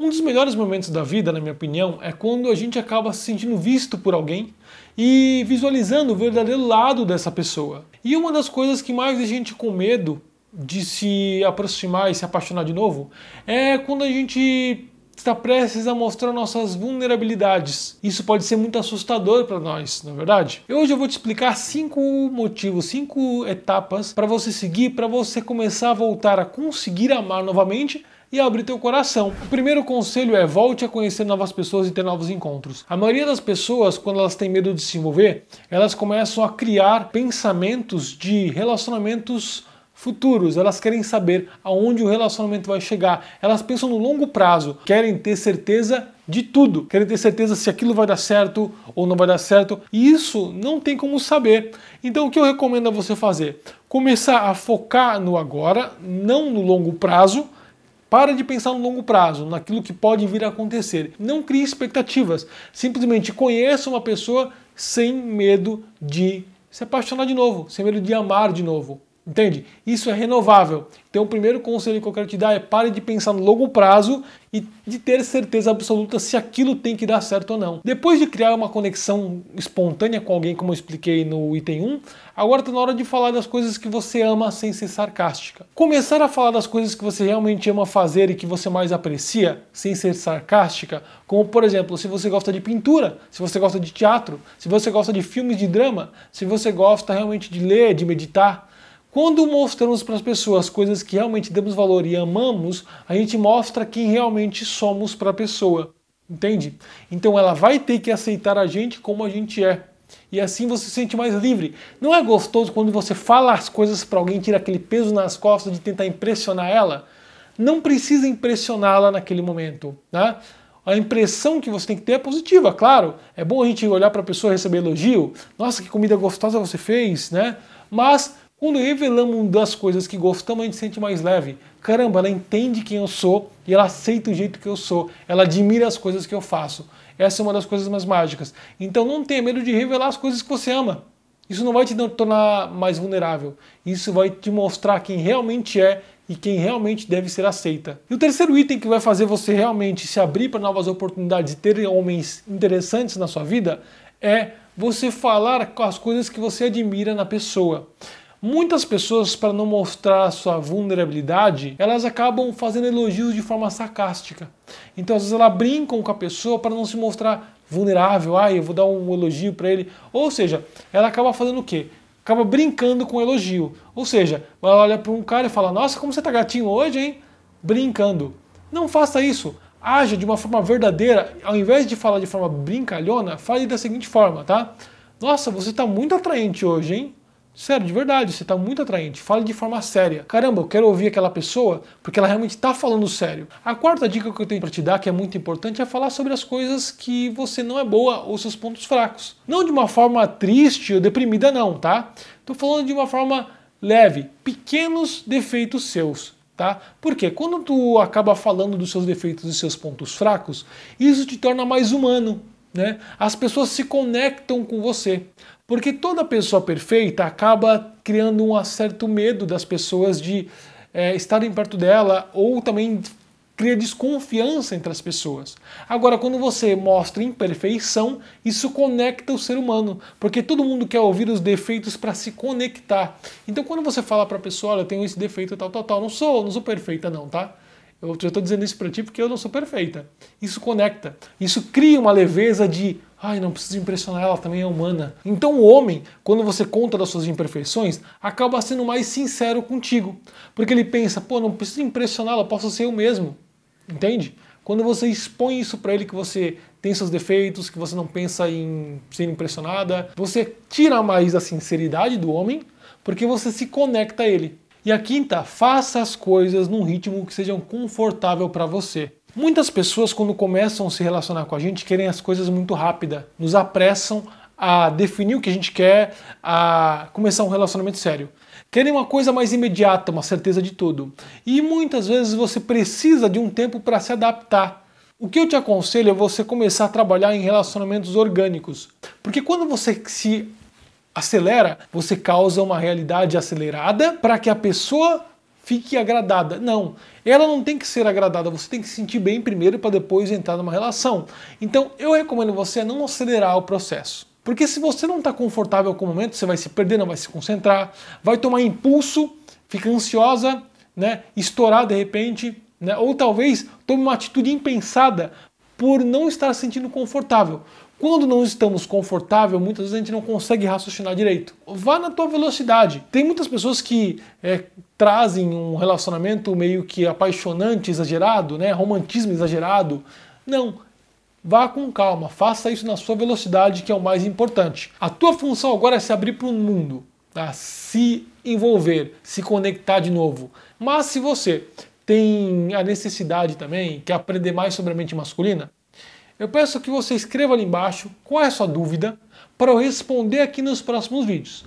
Um dos melhores momentos da vida, na minha opinião, é quando a gente acaba se sentindo visto por alguém e visualizando o verdadeiro lado dessa pessoa. E uma das coisas que mais a gente com medo de se aproximar e se apaixonar de novo é quando a gente está prestes a mostrar nossas vulnerabilidades. Isso pode ser muito assustador para nós, na é verdade. Hoje eu vou te explicar cinco motivos, cinco etapas para você seguir, para você começar a voltar a conseguir amar novamente e abrir teu coração. O primeiro conselho é volte a conhecer novas pessoas e ter novos encontros. A maioria das pessoas, quando elas têm medo de se envolver, elas começam a criar pensamentos de relacionamentos futuros, elas querem saber aonde o relacionamento vai chegar, elas pensam no longo prazo, querem ter certeza de tudo, querem ter certeza se aquilo vai dar certo ou não vai dar certo, e isso não tem como saber. Então o que eu recomendo a você fazer? Começar a focar no agora, não no longo prazo, para de pensar no longo prazo, naquilo que pode vir a acontecer. Não crie expectativas. Simplesmente conheça uma pessoa sem medo de se apaixonar de novo, sem medo de amar de novo. Entende? Isso é renovável. Então, o primeiro conselho que eu quero te dar é pare de pensar no longo prazo e de ter certeza absoluta se aquilo tem que dar certo ou não. Depois de criar uma conexão espontânea com alguém, como eu expliquei no item 1, agora está na hora de falar das coisas que você ama sem ser sarcástica. Começar a falar das coisas que você realmente ama fazer e que você mais aprecia sem ser sarcástica, como por exemplo, se você gosta de pintura, se você gosta de teatro, se você gosta de filmes de drama, se você gosta realmente de ler, de meditar quando mostramos para as pessoas coisas que realmente damos valor e amamos, a gente mostra quem realmente somos para a pessoa, entende? Então ela vai ter que aceitar a gente como a gente é. E assim você se sente mais livre. Não é gostoso quando você fala as coisas para alguém, tira aquele peso nas costas de tentar impressionar ela? Não precisa impressioná-la naquele momento, né? a impressão que você tem que ter é positiva, claro. É bom a gente olhar para a pessoa e receber elogio. Nossa, que comida gostosa você fez, né? Mas quando revelamos é das coisas que gostamos, a gente se sente mais leve. Caramba, ela entende quem eu sou e ela aceita o jeito que eu sou. Ela admira as coisas que eu faço. Essa é uma das coisas mais mágicas. Então não tenha medo de revelar as coisas que você ama. Isso não vai te tornar mais vulnerável. Isso vai te mostrar quem realmente é e quem realmente deve ser aceita. E o terceiro item que vai fazer você realmente se abrir para novas oportunidades e ter homens interessantes na sua vida é você falar as coisas que você admira na pessoa. Muitas pessoas, para não mostrar sua vulnerabilidade, elas acabam fazendo elogios de forma sarcástica. Então, às vezes, elas brincam com a pessoa para não se mostrar vulnerável. Ah, eu vou dar um elogio para ele. Ou seja, ela acaba fazendo o quê? Acaba brincando com o elogio. Ou seja, ela olha para um cara e fala: Nossa, como você está gatinho hoje, hein? Brincando. Não faça isso. Haja de uma forma verdadeira. Ao invés de falar de forma brincalhona, fale da seguinte forma, tá? Nossa, você está muito atraente hoje, hein? Sério, de verdade, você está muito atraente. Fale de forma séria. Caramba, eu quero ouvir aquela pessoa porque ela realmente está falando sério. A quarta dica que eu tenho para te dar, que é muito importante, é falar sobre as coisas que você não é boa ou seus pontos fracos. Não de uma forma triste ou deprimida, não, tá? Estou falando de uma forma leve, pequenos defeitos seus. Tá? Porque quando tu acaba falando dos seus defeitos e seus pontos fracos, isso te torna mais humano, né? As pessoas se conectam com você. Porque toda pessoa perfeita acaba criando um certo medo das pessoas de é, estarem perto dela ou também cria desconfiança entre as pessoas. Agora, quando você mostra imperfeição, isso conecta o ser humano, porque todo mundo quer ouvir os defeitos para se conectar. Então, quando você fala para a pessoa, olha, eu tenho esse defeito, tal, tal, tal, não sou, não sou perfeita não, tá? Eu estou dizendo isso para ti porque eu não sou perfeita. Isso conecta. Isso cria uma leveza de Ai, não preciso impressionar, ela também é humana. Então o homem, quando você conta das suas imperfeições, acaba sendo mais sincero contigo. Porque ele pensa, pô, não preciso impressioná-la, posso ser eu mesmo. Entende? Quando você expõe isso para ele que você tem seus defeitos, que você não pensa em ser impressionada, você tira mais a sinceridade do homem, porque você se conecta a ele. E a quinta, faça as coisas num ritmo que sejam confortável para você. Muitas pessoas, quando começam a se relacionar com a gente, querem as coisas muito rápida, nos apressam a definir o que a gente quer, a começar um relacionamento sério. Querem uma coisa mais imediata, uma certeza de tudo. E muitas vezes você precisa de um tempo para se adaptar. O que eu te aconselho é você começar a trabalhar em relacionamentos orgânicos. Porque quando você se acelera, você causa uma realidade acelerada para que a pessoa fique agradada. Não, ela não tem que ser agradada, você tem que se sentir bem primeiro para depois entrar numa relação. Então eu recomendo você não acelerar o processo. Porque se você não está confortável com o momento, você vai se perder, não vai se concentrar, vai tomar impulso, fica ansiosa, né? estourar de repente, né? ou talvez tome uma atitude impensada por não estar se sentindo confortável. Quando não estamos confortáveis, muitas vezes a gente não consegue raciocinar direito. Vá na tua velocidade. Tem muitas pessoas que é, trazem um relacionamento meio que apaixonante, exagerado, né? romantismo exagerado. Não, Vá com calma, faça isso na sua velocidade, que é o mais importante. A tua função agora é se abrir para o mundo, tá? se envolver, se conectar de novo. Mas se você tem a necessidade também, quer aprender mais sobre a mente masculina, eu peço que você escreva ali embaixo qual é a sua dúvida para eu responder aqui nos próximos vídeos.